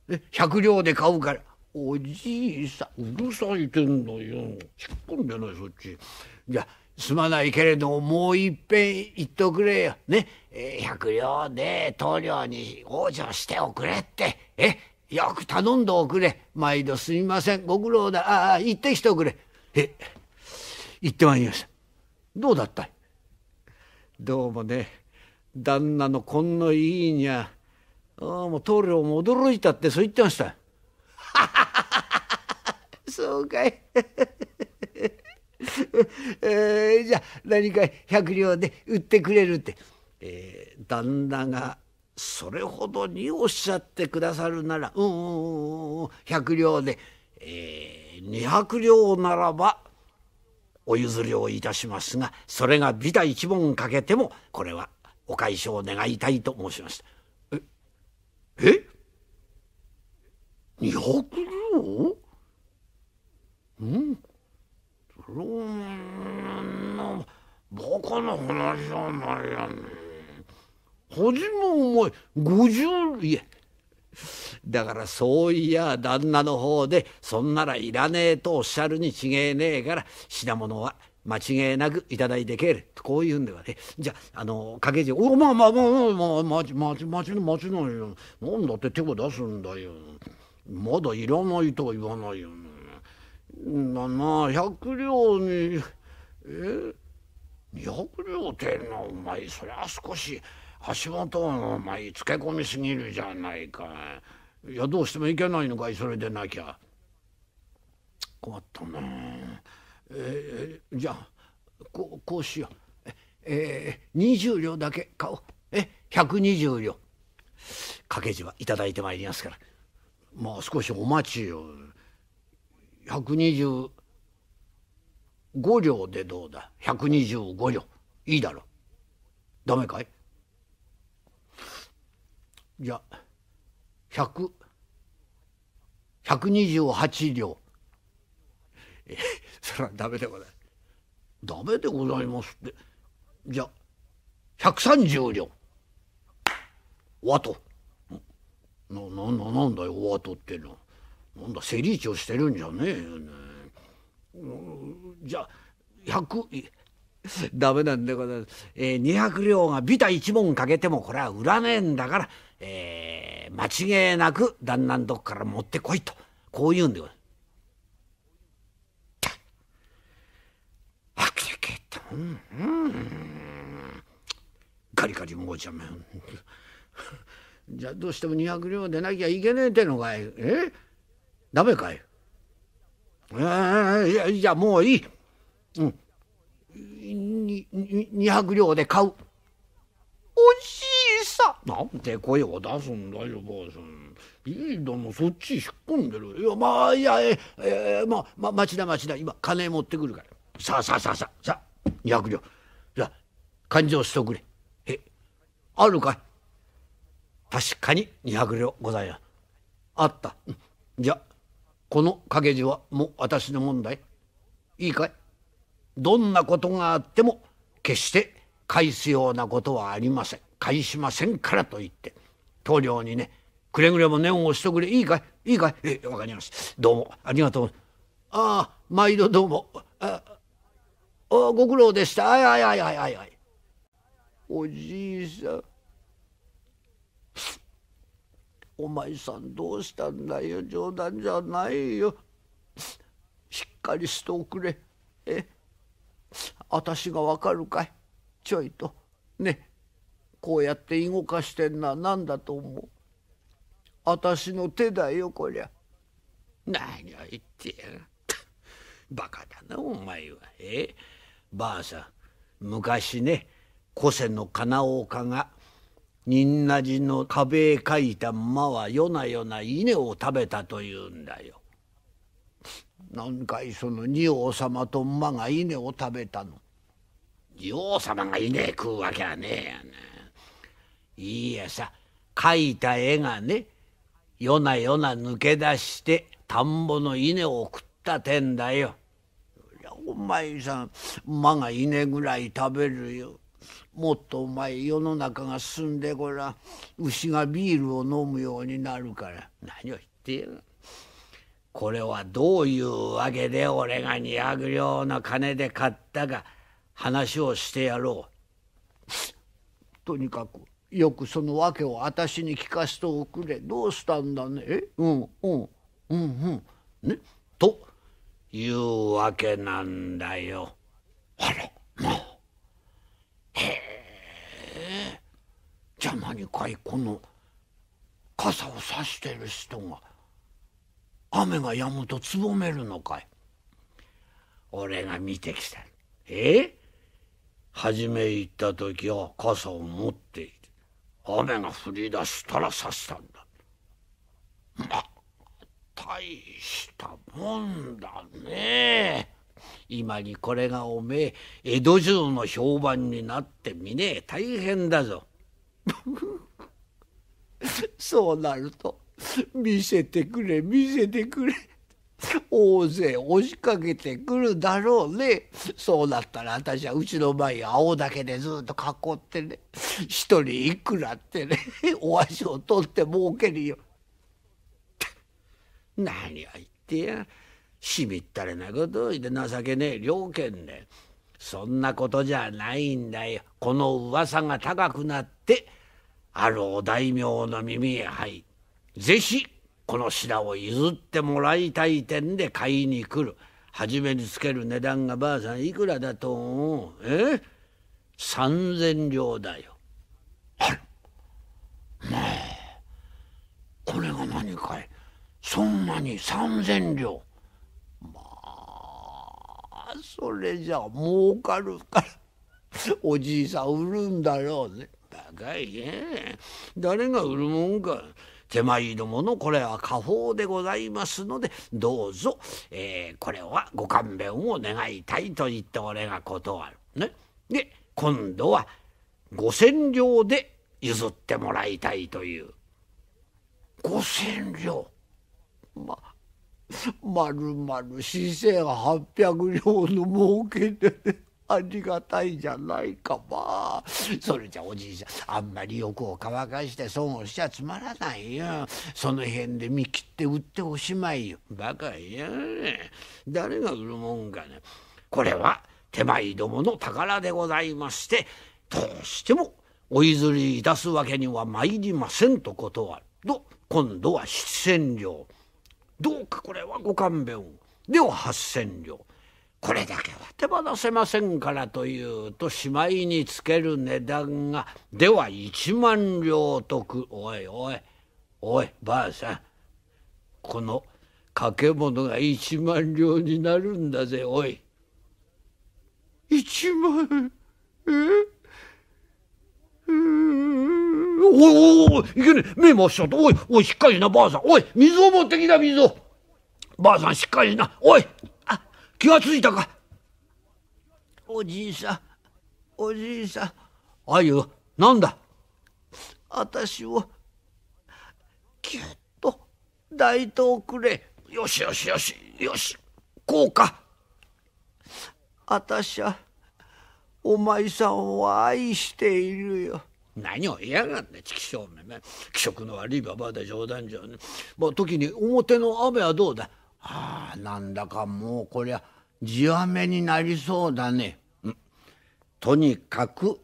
う百両で買うからおじいさんうるさいてんだよ引っ込んでないそっち。じゃすまないけれどももういっぺん言っとくれよ。ね。百両で棟梁に往生しておくれって。えよく頼んでおくれ。毎度すみません。ご苦労だ。ああ、行ってきておくれ。え、行ってまいりました。どうだったどうもね、旦那のこんのいいにゃ、ああ、もう棟梁も驚いたってそう言ってました。そうかい。えー、じゃあ何か100両で売ってくれるって、えー、旦那がそれほどにおっしゃってくださるならうんうんうん100両で、えー、200両ならばお譲りをいたしますがそれがビタ一文かけてもこれはお返しを願いたいと申しました。ええ200両うんそんなバカな話じゃないやね初めお前五十いえだからそういや旦那の方でそんならいらねえとおっしゃるに違えねえから品物は間違いなくいただいてける」とこういうんではねじゃあの掛け字「おまあまあまあまあまあまちまちまちないよなんだって手を出すんだよまだいらないとは言わないよまあ100両にえ200両ってんのお前そりゃ少し橋本をお前つけ込みすぎるじゃないかいやどうしてもいけないのかいそれでなきゃ困ったなえじゃあここうしようええー、20両だけ買おうえ120両掛け字はいただいてまいりますからまあ少しお待ちを。125両でどうだ125両いいだろダメかいじゃあ100 128両えそれはダメでございますダメでございますってじゃあ130両おあと。なななんだよおとってのはなんだリーチをしてるんじゃねえよね。じゃあ100ダメなんでございます。えー、200両がビタ1文かけてもこれは売らねえんだから、えー、間違いなく旦那んとこから持ってこいとこう言うんでございます。うんうん、ガリガリもうちゃめじゃあどうしても200両でなきゃいけねえってのかいえダメかいえー、いやいやもういい。うん。二百両で買う。おじいさん。なんて声を出すんだよ、坊さん。いいだもそっち引っ込んでる。いや、まあ、いや、ええー、まあ、ま、町だ町だ。今、金持ってくるから。さあさあさあさあ、さあ、二百両。さあ、勘定しとくれ。え、あるかい確かに二百両ございます。あった。うん、じゃあ、この掛け字はもう私の問題いいかいどんなことがあっても決して返すようなことはありません返しませんからと言って棟梁にねくれぐれも念を押してくれいいかいいいかいえわかりました。どうもありがとうああ毎度どうもああご苦労でしたあいあいあいあいあいおじいさんお前さんどうしたんだよ冗談じゃないよしっかりしておくれえ私がわかるかいちょいとねこうやって動かしてんのは何だと思う私の手だよこりゃ何を言ってやるバカだなお前はえばあさん昔ね古瀬の金岡が仁和寺の壁へ描いた馬は夜な夜な稲を食べたというんだよ。何回その仁王様と馬が稲を食べたの。仁王様が稲食うわけはねえやな。いいやさ描いた絵がね夜な夜な抜け出して田んぼの稲を食ったてんだよ。お前さん馬が稲ぐらい食べるよ。もっとお前世の中が進んでこら牛がビールを飲むようになるから何を言ってやるこれはどういうわけで俺が200両の金で買ったか話をしてやろう。とにかくよくその訳を私に聞かせておくれどうしたんだねえうんうんうんうんねというわけなんだよ。あらまあへえじゃあ何かいこの傘を差してる人が雨が止むとつぼめるのかい俺が見てきたえ初め行った時は傘を持っていて雨が降り出したら差したんだまあ大したもんだねえ。今にこれがおめえ江戸中の評判になってみねえ大変だぞ。そうなると見せてくれ見せてくれ。大勢押しかけてくるだろうねそうなったら私はうちの前青だけでずっと囲ってね一人いくらってね お足を取って儲けるよ。何を言ってやしみったれなことを言って情けねえ了見ねそんなことじゃないんだよこの噂が高くなってあるお大名の耳へ入っ是非この品を譲ってもらいたい点で買いに来る初めにつける値段がばあさんいくらだと思うえ三千両だよあらまあこれが何かいそんなに三千両それじゃ儲かるからおじいさん売るんだろうね。バカいえ誰が売るもんか。手前どものこれは家宝でございますのでどうぞ、えー、これはご勘弁を願いたいと言って俺が断る。ね、で今度は五千両で譲ってもらいたいという。五千両まあまるまる4 8八百両の儲けでねありがたいじゃないかあそれじゃおじいさんあんまり欲を乾かして損をしちゃつまらないよその辺で見切って売っておしまいよバカね誰が売るもんかねこれは手前どもの宝でございましてどうしてもお譲りいたすわけには参りませんと断ると今度は七千両。どうかこれはご勘弁を。では8,000両。これだけは手放せませんからというとしまいにつける値段がでは1万両とくおいおいおいばあさんこの掛け物が1万両になるんだぜおい1万えうんおいおいおい、いけねえ、目回しちゃった。おい、おい、しっかりな、ばあさん。おい、水を持ってきた、水を。ばあさん、しっかりな。おい、あ、気がついたか。おじいさん、おじいさん。あゆ、なんだ私を、きゅっと、抱いておくれ。よしよしよし、よし、こうか。あたしお前さんを愛しているよ。何を言いやがって畜生めめ気色の悪いばばで冗談じゃねまあ時に表の雨はどうだああなんだかもうこりゃ地雨になりそうだね、とにかく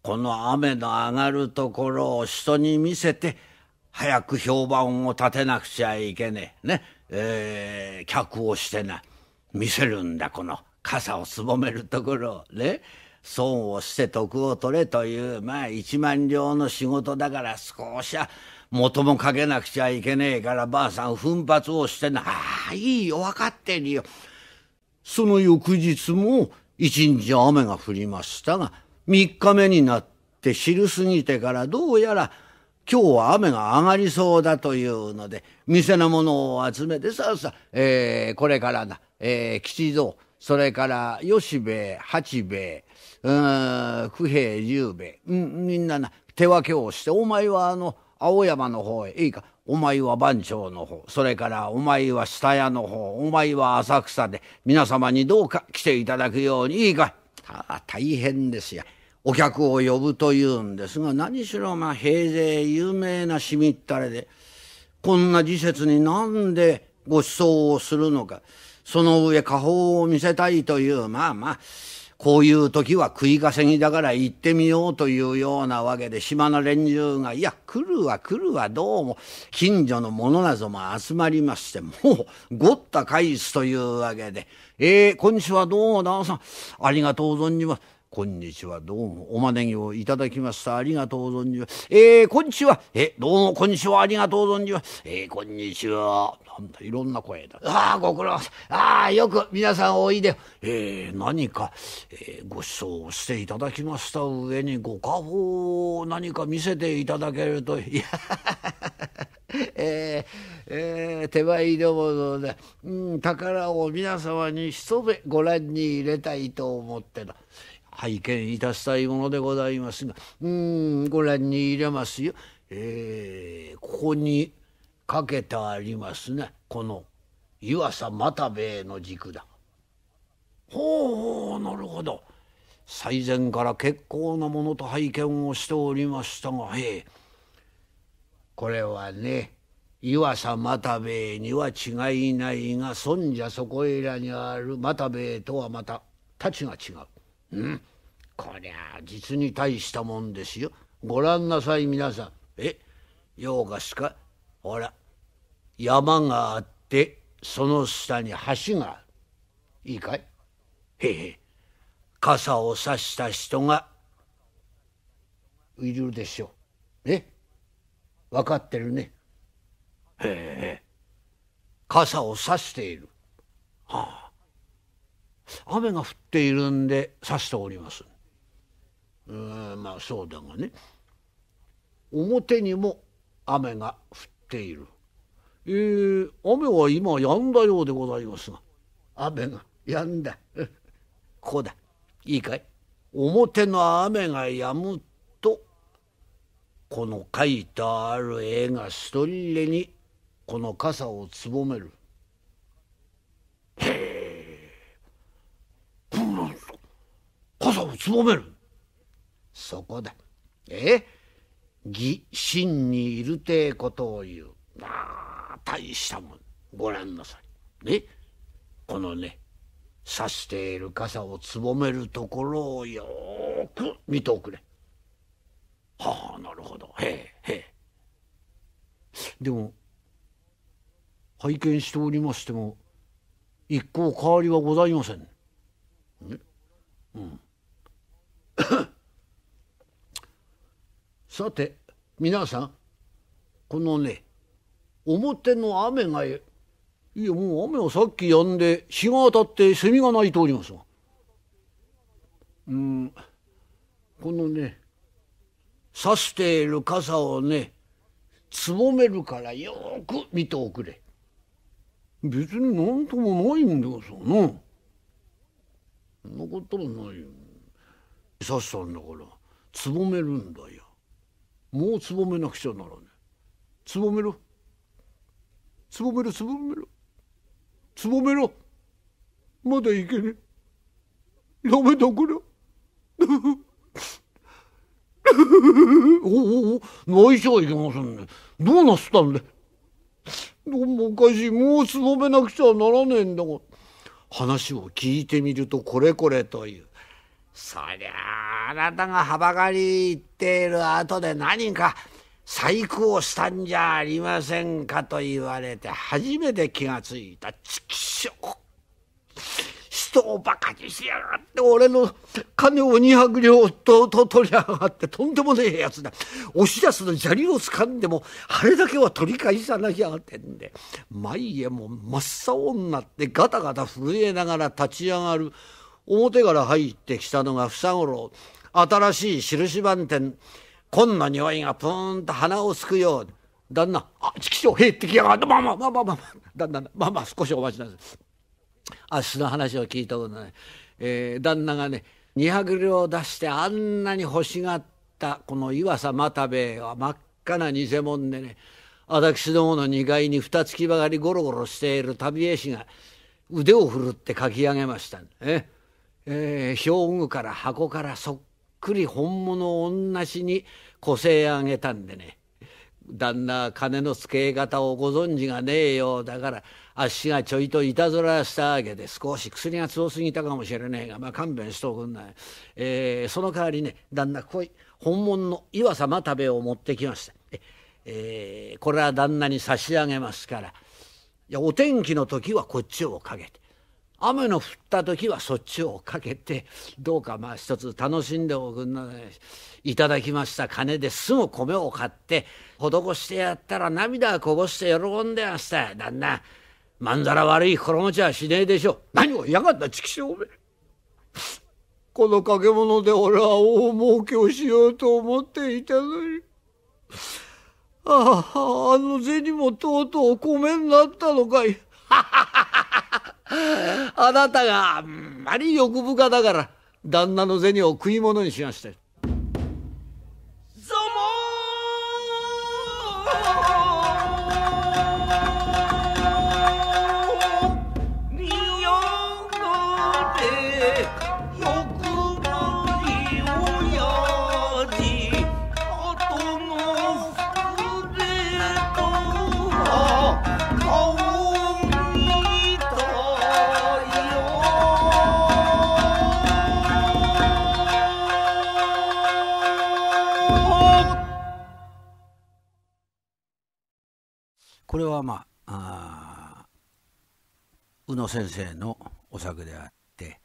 この雨の上がるところを人に見せて早く評判を立てなくちゃいけねえねえー、客をしてな見せるんだこの傘をすぼめるところをね。損をして得を取れという、まあ一万両の仕事だから少しは元もかけなくちゃいけねえからばあさん奮発をしてな、あいいよ、分かってるよ。その翌日も一日雨が降りましたが、三日目になって昼過ぎてからどうやら今日は雨が上がりそうだというので、店のものを集めてさあさあ、えー、これからな、えー、吉蔵、それから吉兵衛八兵衛九兵衛十兵衛みんなな手分けをしてお前はあの青山の方へいいかお前は番長の方それからお前は下屋の方お前は浅草で皆様にどうか来ていただくようにいいか大変ですや。お客を呼ぶというんですが何しろまあ平勢有名なしみったれでこんな時節になんでご馳走をするのか。その上下方を見せたいという、まあまあ、こういう時は食い稼ぎだから行ってみようというようなわけで、島の連中が、いや、来るわ来るわ、どうも、近所の者なども集まりまして、もう、ごった返すというわけで、えー、こんにちは、どうも、旦さん、ありがとう存じます。今日はどうもお招きをいただきましたありがとう存じます。えー、こんにちは。え、どうもこんにちはありがとう存じます。えー、こんにちは。なんだ、いろんな声だ。ああ、ご苦労。ああ、よく皆さんおいで。えー、何か、えー、ご馳走していただきました上にご家宝を何か見せていただけると、いや、えーえー、手前どものね、うん、宝を皆様に一目ご覧に入れたいと思ってた。拝見いたしたいものでございますがうんご覧に入れますよ。えー、ここにかけてありますねこの湯浅又兵衛の軸だ。ほうなるほど最前から結構なものと拝見をしておりましたがへえこれはね湯浅又兵衛には違いないがそんじゃそこいらにある又兵衛とはまたたちが違う。うん、こりゃ実に大したもんですよ。ご覧なさい皆さん。え用がすかほら山があってその下に橋がある。いいかいへえ傘を差した人がいるでしょう。え分かってるね。へえ傘を差している。はあ雨が降っているんで差しております。うんまあそうだがね表にも雨が降っている。えー、雨は今止んだようでございますが雨が止んだこうだいいかい表の雨が止むとこの書いてある絵がストリレにこの傘をつぼめる。へえつぼめるそこだえ義真にいるてえことを言うあ大したもんご覧なさいねこのね刺している傘をつぼめるところをよく見ておくれ。はあなるほどへえへえ。でも拝見しておりましても一向変わりはございません。ね、うん さて皆さんこのね表の雨がいやもう雨はさっき止んで日が当たってセミが鳴いておりますわ。うんこのねさしている傘をねつぼめるからよく見ておくれ。別に何ともないんだよそんな。そんなこともないよ。さしたんだからつぼめるんだよもうつぼめなくちゃならねつぼめろつぼめろつぼめろつぼめろまだいけねえダメだこりゃおおお泣いちゃいけませんねどうなすったんだどうもおかしいもうつぼめなくちゃならねえんだが話を聞いてみるとこれこれというそりゃあなたがはばかり言っている後で何か細工をしたんじゃありませんかと言われて初めて気がついたちきしょう人をバカにしやがって俺の金を2百両とと取りやがってとんでもねえやつだ押し出すの砂利を掴んでもあれだけは取り返さなきゃってんで前へも真っ青になってガタガタ震えながら立ち上がる。表から入ってきたのが房五郎新しい印番店こんな匂いがプーンと鼻をすくよう旦那あちきしょうへってきやがってまあまあまあまあまあ旦那まあまあ少しお待ちなさいあっの話を聞いたことない、えー、旦那がね200両出してあんなに欲しがったこの岩佐又兵衛は真っ赤な偽物でね私どもの2階に二月ばかりゴロゴロしている旅絵師が腕を振るって書き上げました、ね。えー、表具から箱からそっくり本物を同じにこせあげたんでね旦那金の付け方をご存知がねえようだからあっしがちょいといたずらしたわけで少し薬が強すぎたかもしれねえがまあ勘弁しとくんない、えー、その代わりね旦那こい本物の岩様食べを持ってきました、えー、これは旦那に差し上げますからいやお天気の時はこっちをかけて雨の降った時はそっちをかけてどうかまあ一つ楽しんでおくんなさいいただきました金ですぐ米を買って施してやったら涙こぼして喜んでました旦那まんざら悪い心持ちはしねえでしょう何を嫌がった畜生めこの掛物で俺は大儲けをしようと思っていたのにあああの銭もとうとう米になったのかいはははあなたがあんまり欲深だから旦那の銭を食い物にしましたよ。これはまあ宇野先生のお作であって、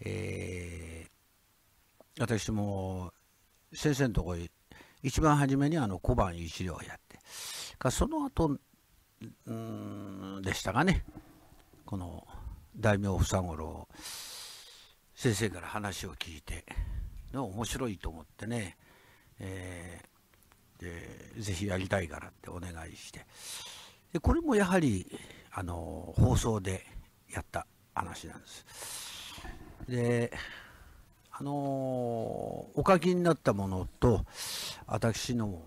えー、私も先生のところ一番初めにあの小判一両やってかその後うんでしたがねこの大名房五郎先生から話を聞いて面白いと思ってね、えー、でぜひやりたいからってお願いしてでこれもやはりあの放送でやった話なんです。であのお書きになったものと私の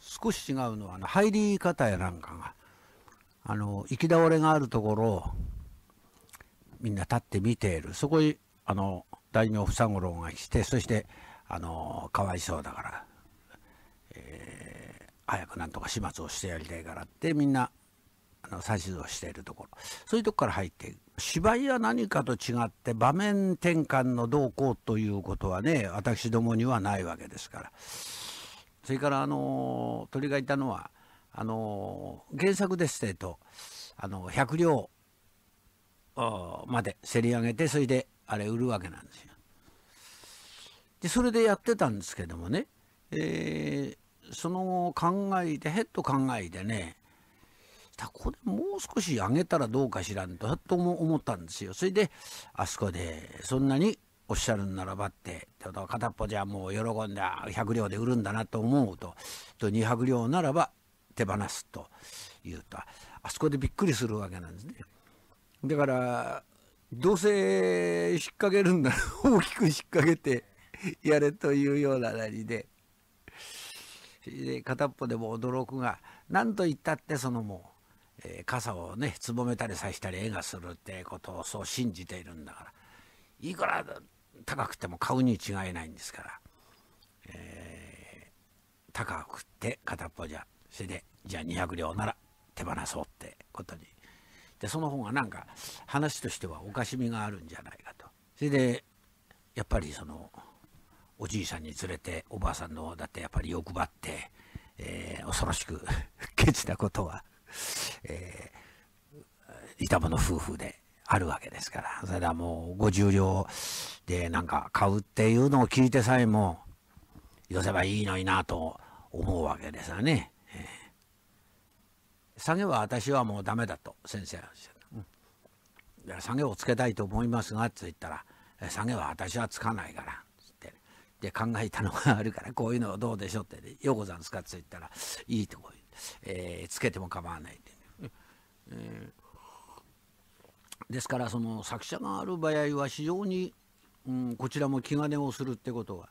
少し違うのはあの入り方やなんかがあの行き倒れがあるところをみんな立って見ているそこにあの大名房五郎が来てそしてあのかわいそうだから、えー、早くなんとか始末をしてやりたいからってみんなあの指図をしているところそういうとこから入っていく芝居は何かと違って場面転換の動向ということはね私どもにはないわけですからそれからあの鳥がいたのはあの原作ですてとあの100両まで競り上げてそれであれ売るわけなんですよ。でそれでやってたんですけどもね、えー、その考えでヘッド考えでねたこれもう少し上げたらどうかしらんと、とも思ったんですよ。それで、あそこで、そんなにおっしゃるんならばって、片っぽじゃもう喜んで、100両で売るんだなと思うと、と200両ならば手放すというと、あそこでびっくりするわけなんですね。だから、どうせ引っ掛けるんだら大きく引っ掛けてやれというようななりで、で片っぽでも驚くが、何と言ったってそのもう、えー、傘をねつぼめたりさしたり絵がするってことをそう信じているんだからいくら高くても買うに違いないんですから、えー、高くって片っぽじゃそれでじゃあ200両なら手放そうってことにでその方がなんか話としてはおかしみがあるんじゃないかとそれでやっぱりそのおじいさんに連れておばあさんのだってやっぱり欲張って、えー、恐ろしく ケチなことはえー、板場の夫婦であるわけですから、それはもう50両でなんか買うっていうのを聞いてさえも、寄せばいいのになと思うわけですよね。えー、下げは私はもうダメだと先生はおっしゃった。下げをつけたいと思いますがって言ったら、下げは私はつかないから。で考えたのがあるからこういうのはどうでしょうって、ね「ようござんすか」って言ったら「いいとこえー、つけても構わないで、ね、えー、ですからその作者がある場合は非常に、うん、こちらも気兼ねをするってことは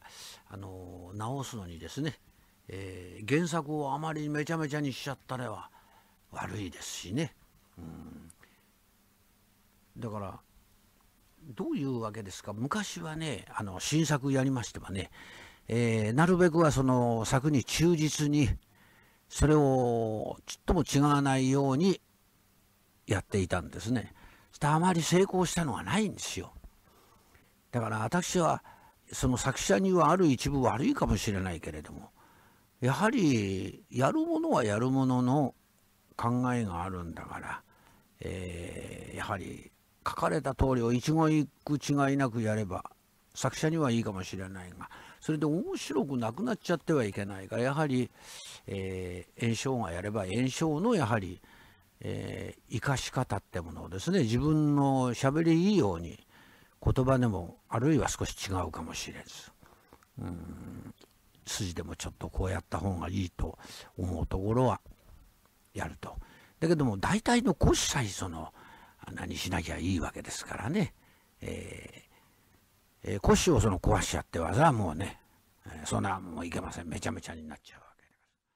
あの直すのにですね、えー、原作をあまりめちゃめちゃにしちゃったらは悪いですしね、うん、だからどういうわけですか昔はねあの新作やりましてはね、えー、なるべくはその作に忠実に、それをちっとも違わないようにやっていたんですね。してあまり成功したのはないんですよ。だから私はその作者にはある一部悪いかもしれないけれどもやはりやるものはやるものの考えがあるんだから、えー、やはり書かれた通りを一言一句違いなくやれば作者にはいいかもしれないがそれで面白くなくなっちゃってはいけないからやはり、えー、炎症がやれば炎症のやはり、えー、生かし方ってものをですね自分のしゃべりいいように言葉でもあるいは少し違うかもしれずうん筋でもちょっとこうやった方がいいと思うところはやると。だけども大体の骨さえその何しなきゃいいわけですからね。えーえー、腰をその壊しちゃって技はもうね、えー、そんなもういけません。めちゃめちゃになっちゃう。